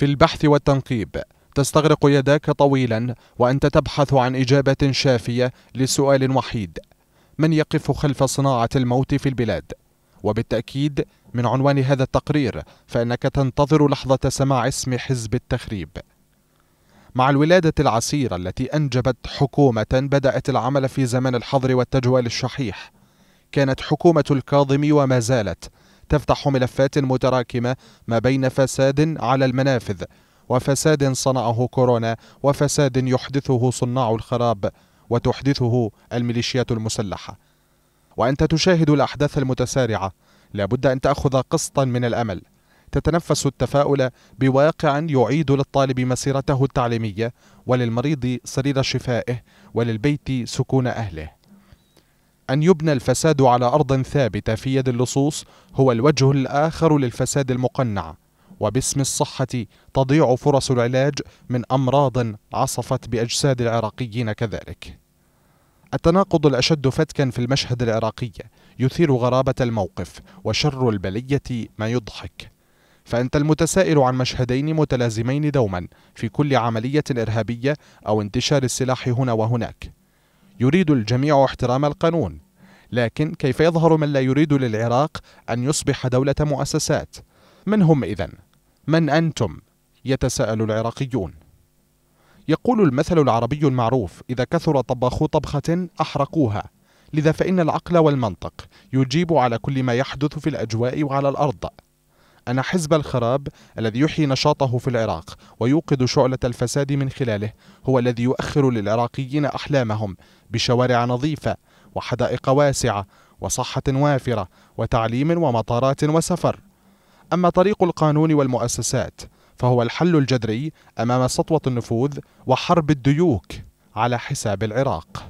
في البحث والتنقيب تستغرق يداك طويلا وأنت تبحث عن إجابة شافية لسؤال وحيد من يقف خلف صناعة الموت في البلاد؟ وبالتأكيد من عنوان هذا التقرير فإنك تنتظر لحظة سماع اسم حزب التخريب مع الولادة العسيرة التي أنجبت حكومة بدأت العمل في زمن الحظر والتجوال الشحيح كانت حكومة الكاظم وما زالت تفتح ملفات متراكمة ما بين فساد على المنافذ وفساد صنعه كورونا وفساد يحدثه صناع الخراب وتحدثه الميليشيات المسلحة وأنت تشاهد الأحداث المتسارعة لابد أن تأخذ قسطا من الأمل تتنفس التفاؤل بواقع يعيد للطالب مسيرته التعليمية وللمريض سرير شفائه وللبيت سكون أهله أن يبنى الفساد على أرض ثابتة في يد اللصوص هو الوجه الآخر للفساد المقنع وباسم الصحة تضيع فرص العلاج من أمراض عصفت بأجساد العراقيين كذلك التناقض الأشد فتكا في المشهد العراقي يثير غرابة الموقف وشر البلية ما يضحك فأنت المتسائل عن مشهدين متلازمين دوما في كل عملية إرهابية أو انتشار السلاح هنا وهناك يريد الجميع احترام القانون لكن كيف يظهر من لا يريد للعراق أن يصبح دولة مؤسسات؟ من هم إذن؟ من أنتم؟ يتساءل العراقيون يقول المثل العربي المعروف إذا كثر طباخو طبخة أحرقوها لذا فإن العقل والمنطق يجيب على كل ما يحدث في الأجواء وعلى الأرض أن حزب الخراب الذي يحيي نشاطه في العراق ويوقد شعلة الفساد من خلاله هو الذي يؤخر للعراقيين أحلامهم بشوارع نظيفة وحدائق واسعة وصحة وافرة وتعليم ومطارات وسفر أما طريق القانون والمؤسسات فهو الحل الجذري أمام سطوة النفوذ وحرب الديوك على حساب العراق